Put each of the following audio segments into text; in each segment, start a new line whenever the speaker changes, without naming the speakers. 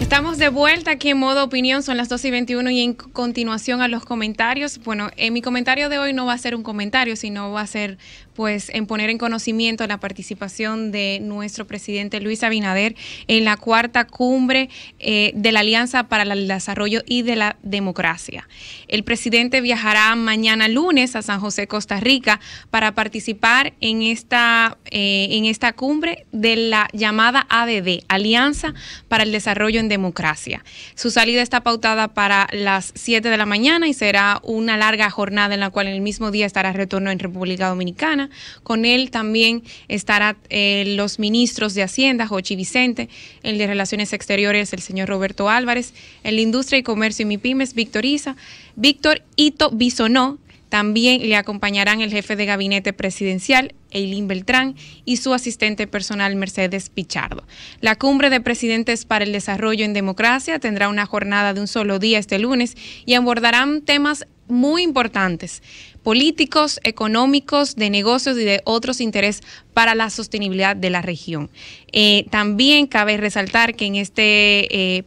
Estamos de vuelta aquí en modo opinión, son las 12 y 21 y en continuación a los comentarios. Bueno, en eh, mi comentario de hoy no va a ser un comentario, sino va a ser pues en poner en conocimiento la participación de nuestro presidente Luis Abinader en la cuarta cumbre eh, de la Alianza para el Desarrollo y de la Democracia. El presidente viajará mañana lunes a San José, Costa Rica, para participar en esta, eh, en esta cumbre de la llamada ADD, Alianza para el Desarrollo democracia. Su salida está pautada para las 7 de la mañana y será una larga jornada en la cual el mismo día estará retorno en República Dominicana. Con él también estarán eh, los ministros de Hacienda, Jochi Vicente, el de Relaciones Exteriores, el señor Roberto Álvarez, el de Industria y Comercio y MIPIMES, Víctor Isa, Víctor Ito Bisonó, también le acompañarán el jefe de gabinete presidencial, Eileen Beltrán, y su asistente personal, Mercedes Pichardo. La cumbre de presidentes para el desarrollo en democracia tendrá una jornada de un solo día este lunes y abordarán temas muy importantes, políticos, económicos, de negocios y de otros intereses para la sostenibilidad de la región. Eh, también cabe resaltar que en este... Eh,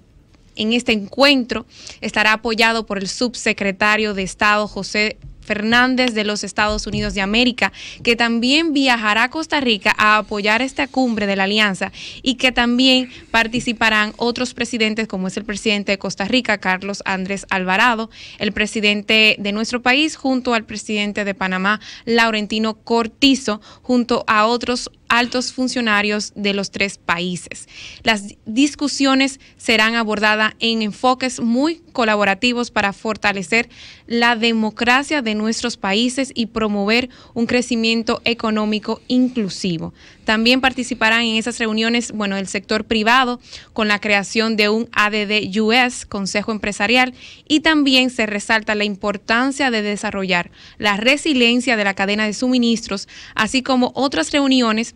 en este encuentro estará apoyado por el subsecretario de Estado José Fernández de los Estados Unidos de América, que también viajará a Costa Rica a apoyar esta cumbre de la alianza y que también participarán otros presidentes como es el presidente de Costa Rica, Carlos Andrés Alvarado, el presidente de nuestro país junto al presidente de Panamá, Laurentino Cortizo, junto a otros altos funcionarios de los tres países. Las discusiones serán abordadas en enfoques muy colaborativos para fortalecer la democracia de nuestros países y promover un crecimiento económico inclusivo. También participarán en esas reuniones, bueno, el sector privado con la creación de un ADD Consejo Empresarial, y también se resalta la importancia de desarrollar la resiliencia de la cadena de suministros, así como otras reuniones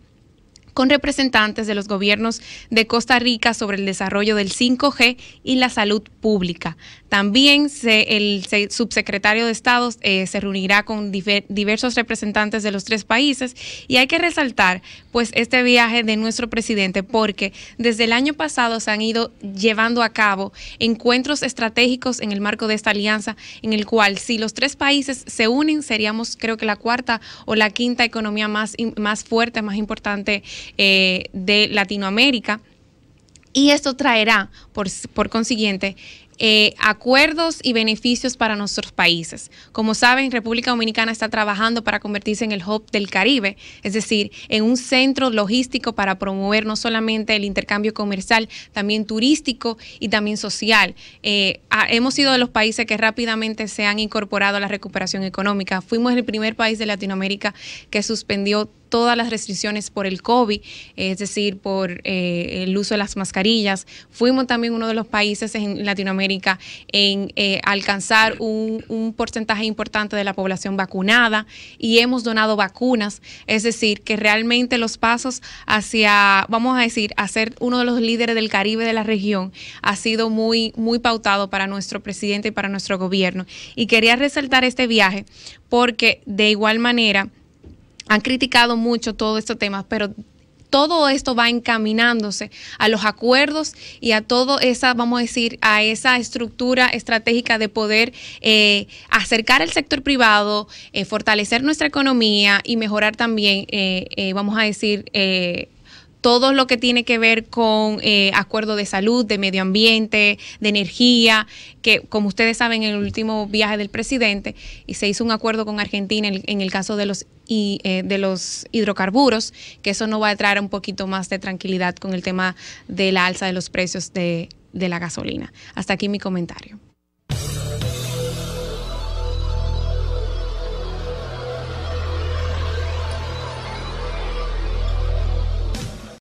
con representantes de los gobiernos de Costa Rica sobre el desarrollo del 5G y la salud pública. También se, el subsecretario de Estado eh, se reunirá con diversos representantes de los tres países y hay que resaltar pues este viaje de nuestro presidente porque desde el año pasado se han ido llevando a cabo encuentros estratégicos en el marco de esta alianza en el cual si los tres países se unen seríamos creo que la cuarta o la quinta economía más, más fuerte, más importante eh, de Latinoamérica. Y esto traerá, por, consiguiente, eh, acuerdos y beneficios para nuestros países. Como saben, República Dominicana está trabajando para convertirse en el hub del Caribe, es decir, en un centro logístico para promover no solamente el intercambio comercial, también turístico y también social. Eh, hemos sido de los países que rápidamente se han incorporado a la recuperación económica. Fuimos el primer país de Latinoamérica que suspendió todas las restricciones por el COVID, es decir, por eh, el uso de las mascarillas. Fuimos también uno de los países en Latinoamérica en eh, alcanzar un, un, porcentaje importante de la población vacunada y hemos donado vacunas. Es decir, que realmente los pasos hacia, vamos a decir, a ser uno de los líderes del Caribe de la región ha sido muy, muy pautado para nuestro presidente y para nuestro gobierno. Y quería resaltar este viaje porque de igual manera han criticado mucho todo estos temas, pero todo esto va encaminándose a los acuerdos y a todo esa, vamos a decir, a esa estructura estratégica de poder eh, acercar el sector privado, eh, fortalecer nuestra economía y mejorar también, eh, vamos a decir, todo lo que tiene que ver con eh, acuerdos de salud, de medio ambiente, de energía, que como ustedes saben, en el último viaje del presidente y se hizo un acuerdo con Argentina en, el caso de los y eh, de los hidrocarburos, que eso nos va a traer un poquito más de tranquilidad con el tema de la alza de los precios de la gasolina. Hasta aquí mi comentario.